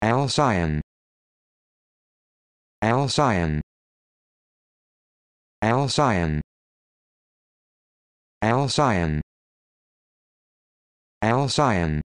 Alcyon. Alcyon. Alcyon. Alcyon. Alcyon.